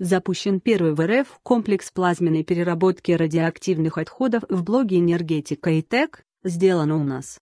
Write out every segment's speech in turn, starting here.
Запущен первый в РФ комплекс плазменной переработки радиоактивных отходов в блоге «Энергетика и ТЭК», сделано у нас.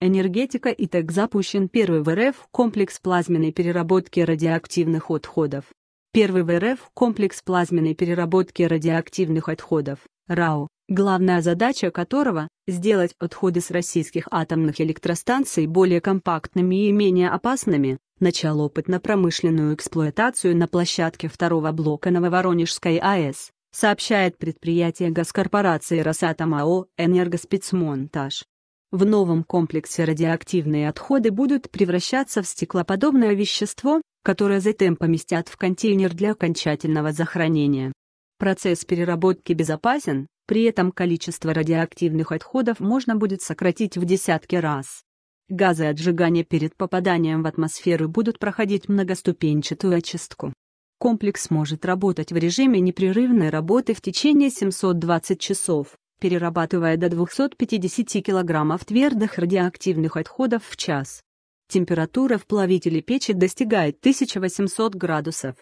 «Энергетика и ТЭК» запущен первый в РФ комплекс плазменной переработки радиоактивных отходов. Первый в РФ комплекс плазменной переработки радиоактивных отходов, РАО, главная задача которого – сделать отходы с российских атомных электростанций более компактными и менее опасными, начал опытно-промышленную эксплуатацию на площадке второго блока Нововоронежской АЭС, сообщает предприятие газкорпорации «Росатом» АО «Энергоспецмонтаж». В новом комплексе радиоактивные отходы будут превращаться в стеклоподобное вещество, которое затем поместят в контейнер для окончательного захоронения. Процесс переработки безопасен, при этом количество радиоактивных отходов можно будет сократить в десятки раз. Газы отжигания перед попаданием в атмосферу будут проходить многоступенчатую очистку. Комплекс может работать в режиме непрерывной работы в течение 720 часов, перерабатывая до 250 кг твердых радиоактивных отходов в час. Температура в плавителе печи достигает 1800 градусов.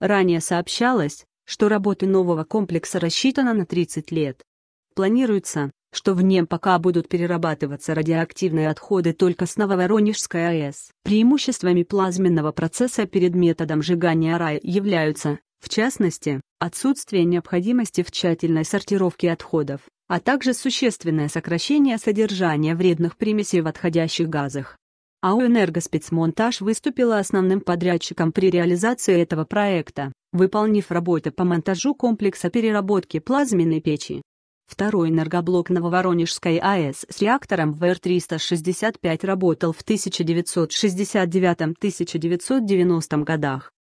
Ранее сообщалось, что работы нового комплекса рассчитана на 30 лет. Планируется, что в нем пока будут перерабатываться радиоактивные отходы только с Нововоронежской АЭС. Преимуществами плазменного процесса перед методом сжигания рая являются, в частности, отсутствие необходимости в тщательной сортировке отходов, а также существенное сокращение содержания вредных примесей в отходящих газах. АО «Энергоспецмонтаж» выступила основным подрядчиком при реализации этого проекта, выполнив работы по монтажу комплекса переработки плазменной печи. Второй энергоблок Нововоронежской АЭС с реактором ВР-365 работал в 1969-1990 годах.